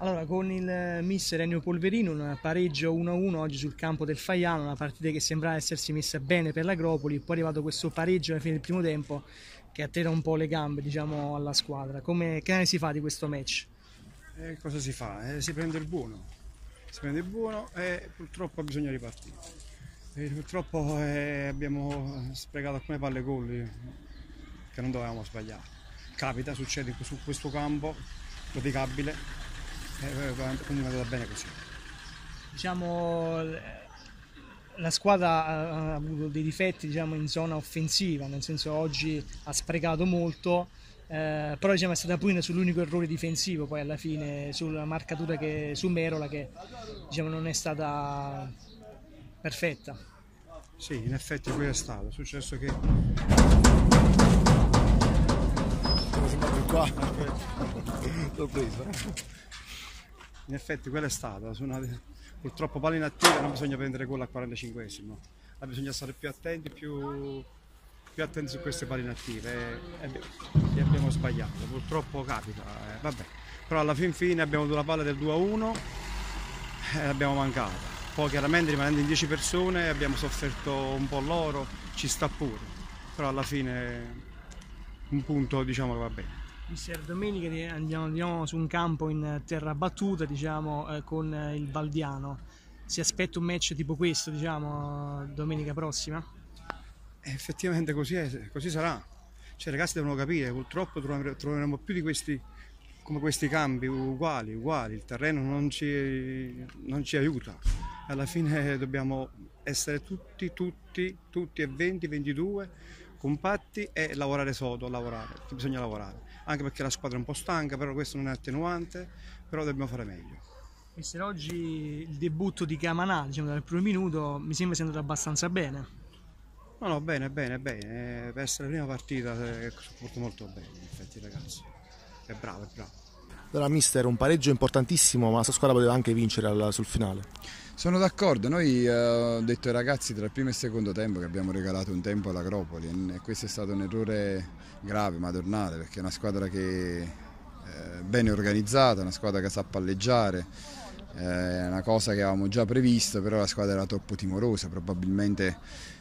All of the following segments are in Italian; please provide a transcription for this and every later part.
Allora, con il mister Ennio Polverino, un pareggio 1-1 oggi sul campo del Faiano, una partita che sembrava essersi messa bene per l'Agropoli, poi è arrivato questo pareggio alla fine del primo tempo che atterra un po' le gambe diciamo, alla squadra. Come, che si fa di questo match? Eh, cosa si fa? Eh, si prende il buono, si prende il buono e purtroppo bisogna ripartire. E purtroppo eh, abbiamo sprecato alcune palle gol che non dovevamo sbagliare. Capita, succede su questo campo, praticabile eh, comunque va bene così. Diciamo, la squadra ha avuto dei difetti diciamo, in zona offensiva, nel senso oggi ha sprecato molto, eh, però diciamo, è stata punita sull'unico errore difensivo, poi alla fine sulla marcatura che, su Merola che diciamo, non è stata perfetta. Sì, in effetti quello è stato, è successo che... qua, l'ho preso in effetti quella è stata, una, purtroppo palla inattiva non bisogna prendere gol al 45esimo, ma bisogna stare più attenti, più, più attenti su queste palle inattive e, eh, eh, e, abbiamo sbagliato, purtroppo capita, eh, vabbè. Però alla fin fine abbiamo avuto la palla del 2-1 a e eh, l'abbiamo mancata. Poi chiaramente rimanendo in 10 persone abbiamo sofferto un po' loro, ci sta pure, però alla fine un punto diciamo che va bene. Mister Domenica andiamo, andiamo, su un campo in terra battuta, diciamo, eh, con eh, il Valdiano. Si aspetta un match tipo questo, diciamo, domenica prossima? Eh, effettivamente così, è, così sarà. Cioè, i ragazzi devono capire, purtroppo troveremo più di questi, come questi campi uguali, uguali. Il terreno non ci, non ci aiuta. Alla fine dobbiamo essere tutti, tutti, tutti e 20, 22 compatti e lavorare sodo, lavorare, bisogna lavorare, anche perché la squadra è un po' stanca, però questo non è attenuante, però dobbiamo fare meglio. E oggi il debutto di Camanà, diciamo dal primo minuto, mi sembra sia andato abbastanza bene. No, no, bene, bene, bene. Eh, per essere la prima partita è eh, molto molto bene, in effetti, ragazzi. È bravo, è bravo. Allora mister, un pareggio importantissimo, ma la sua squadra poteva anche vincere al, sul finale. Sono d'accordo, noi eh, ho detto ai ragazzi tra il primo e il secondo tempo che abbiamo regalato un tempo all'Acropoli e questo è stato un errore grave, madornale, perché è una squadra che eh, è bene organizzata, una squadra che sa palleggiare, eh, è una cosa che avevamo già previsto, però la squadra era troppo timorosa, probabilmente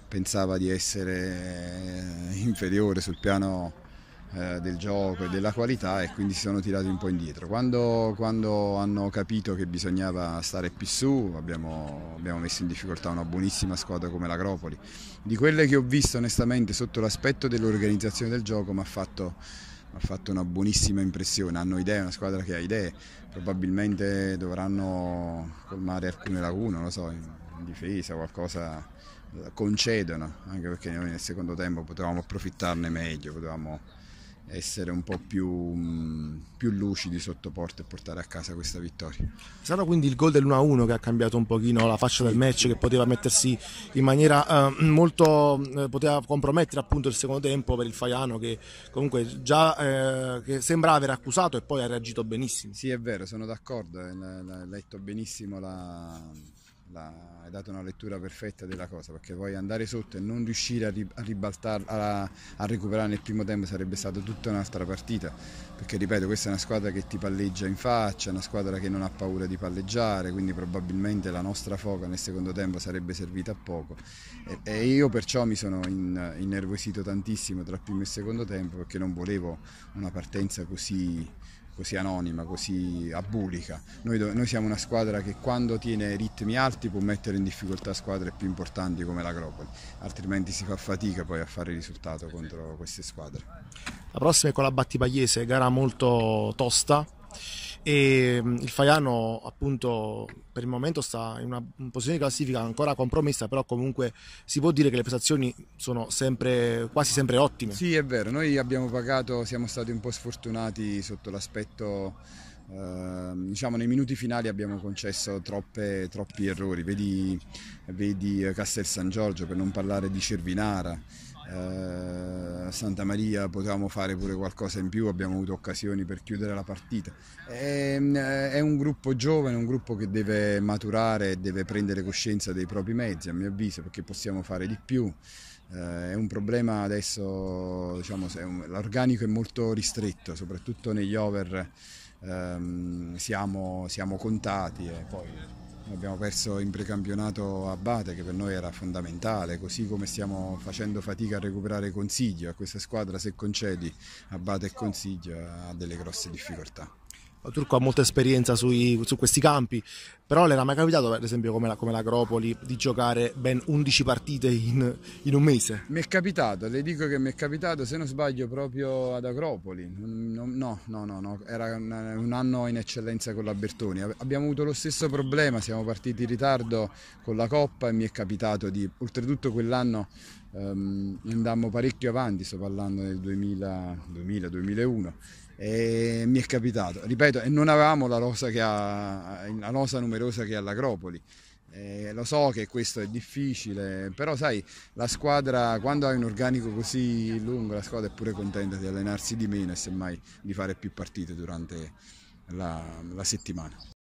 pensava di essere eh, inferiore sul piano eh, del gioco e della qualità e quindi si sono tirati un po' indietro. Quando, quando hanno capito che bisognava stare più su abbiamo, abbiamo, messo in difficoltà una buonissima squadra come l'Agropoli. Di quelle che ho visto onestamente sotto l'aspetto dell'organizzazione del gioco mi ha fatto fatto una buonissima impressione, hanno idee, una squadra che ha idee, probabilmente dovranno colmare alcune lacune, non lo so, in, in difesa qualcosa concedono, anche perché noi nel secondo tempo potevamo approfittarne meglio, potevamo essere un po' più, mm, più lucidi sotto porta e portare a casa questa vittoria. È stato quindi il gol dell'1-1 che ha cambiato un pochino la faccia del match che poteva mettersi in maniera eh, molto eh, poteva compromettere appunto il secondo tempo per il Faiano che comunque già eh, che sembrava aver accusato e poi ha reagito benissimo. Sì, è vero, sono d'accordo, eh, l'ha letto benissimo la la, hai dato una lettura perfetta della cosa perché poi andare sotto e non riuscire a, a ribaltare a, a, recuperare nel primo tempo sarebbe stata tutta un'altra partita perché ripeto questa è una squadra che ti palleggia in faccia una squadra che non ha paura di palleggiare quindi probabilmente la nostra foca nel secondo tempo sarebbe servita a poco e, e io perciò mi sono in, innervosito tantissimo tra il primo e il secondo tempo perché non volevo una partenza così così anonima, così abulica. Noi, noi, siamo una squadra che quando tiene ritmi alti può mettere in difficoltà squadre più importanti come l'Agropoli, altrimenti si fa fatica poi a fare risultato contro queste squadre. La prossima è con la Battipagliese, gara molto tosta. E mm, il Faiano, appunto, per il momento sta in una posizione di classifica ancora compromessa, però comunque si può dire che le prestazioni sono sempre, quasi sempre ottime. Sì, è vero, noi abbiamo pagato, siamo stati un po' sfortunati sotto l'aspetto eh, diciamo nei minuti finali abbiamo concesso troppe, troppi errori, vedi, vedi, eh, Castel San Giorgio per non parlare di Cervinara, eh, Santa Maria potevamo fare pure qualcosa in più, abbiamo avuto occasioni per chiudere la partita. È, ehm, eh, è un gruppo giovane, un gruppo che deve maturare, deve prendere coscienza dei propri mezzi a mio avviso perché possiamo fare di più. Eh, è un problema adesso, diciamo, l'organico è molto ristretto, soprattutto negli over ehm, siamo, siamo, contati e poi abbiamo perso in precampionato Abate che per noi era fondamentale, così come stiamo facendo fatica a recuperare Consiglio, a questa squadra se concedi Abate e Consiglio ha delle grosse difficoltà. Turco ha molta esperienza sui, su questi campi, però le era mai capitato, per esempio, come, la, come l'Acropoli, di giocare ben 11 partite in, in un mese? Mi è capitato, le dico che mi è capitato, se non sbaglio, proprio ad Acropoli. No, no, no, no. era un, anno in eccellenza con la Bertoni. Abbiamo avuto lo stesso problema, siamo partiti in ritardo con la Coppa e mi è capitato di... Oltretutto quell'anno um, andammo parecchio avanti, sto parlando del 2000-2001 e mi è capitato, ripeto, e non avevamo la rosa, che ha, la rosa numero numerosa che all'Acropoli. Eh, lo so che questo è difficile, però sai, la squadra quando hai un organico così lungo, la squadra è pure contenta di allenarsi di meno e semmai di fare più partite durante la, la settimana.